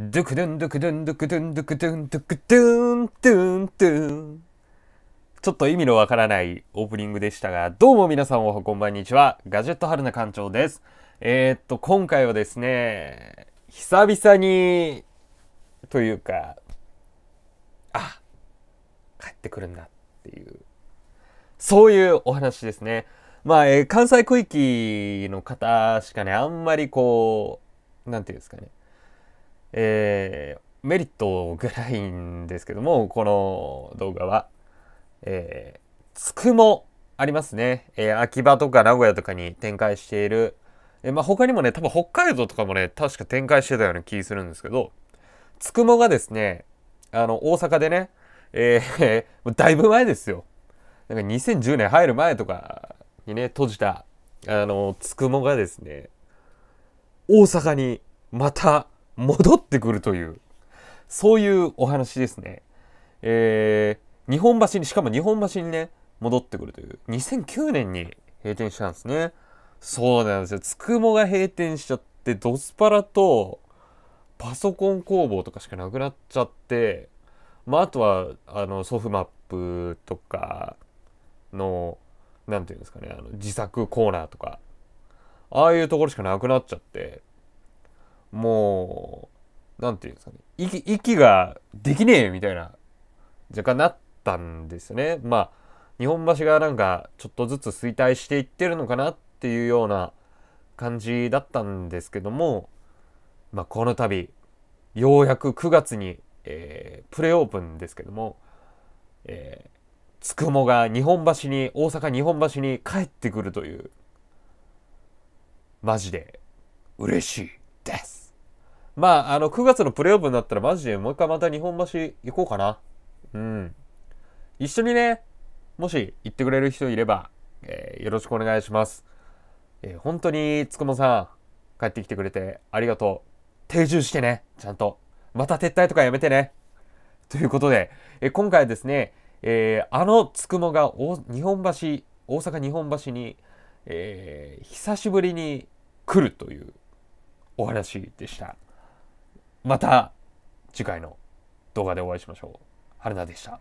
ドゥクドゥンドゥクドゥンドゥクドゥンドゥクドゥンドゥクドゥンドゥンドゥンちょっと意味のわからないオープニングでしたがどうも皆さんおはこんばんにちはガジェット春菜館長ですえー、っと今回はですね久々にというかあ帰ってくるんだっていうそういうお話ですねまあ、えー、関西区域の方しかねあんまりこう何て言うんですかねえー、メリットぐらいんですけども、この動画は。えー、つくもありますね。えー、秋葉とか名古屋とかに展開している。えー、まあ、他にもね、多分北海道とかもね、確か展開してたような気するんですけど、つくもがですね、あの、大阪でね、えー、だいぶ前ですよ。なんか2010年入る前とかにね、閉じた、あの、つくもがですね、大阪にまた戻ってくるという、そういうお話ですね。えー、日本橋に、しかも日本橋にね、戻ってくるという、2009年に閉店したんですね。そうなんですよ。つくもが閉店しちゃって、ドスパラと、パソコン工房とかしかなくなっちゃって、まあ、あとは、あの、ソフマップとかの、何て言うんですかね、あの自作コーナーとか、ああいうところしかなくなっちゃって、もう、なんていうんですかね、息、息ができねえみたいな、若干なったんですね。まあ、日本橋がなんか、ちょっとずつ衰退していってるのかなっていうような感じだったんですけども、まあ、この度、ようやく9月に、えー、プレオープンですけども、えー、つくもが日本橋に、大阪日本橋に帰ってくるという、マジで嬉しい。です。まあ、あの、9月のプレーオフになったらマジでもう一回また日本橋行こうかな。うん。一緒にね、もし行ってくれる人いれば、えー、よろしくお願いします。えー、本当に、つくもさん、帰ってきてくれてありがとう。定住してね、ちゃんと。また撤退とかやめてね。ということで、えー、今回ですね、えー、あのつくもが日本橋、大阪日本橋に、えー、久しぶりに来るというお話でした。また次回の動画でお会いしましょう。春菜でした。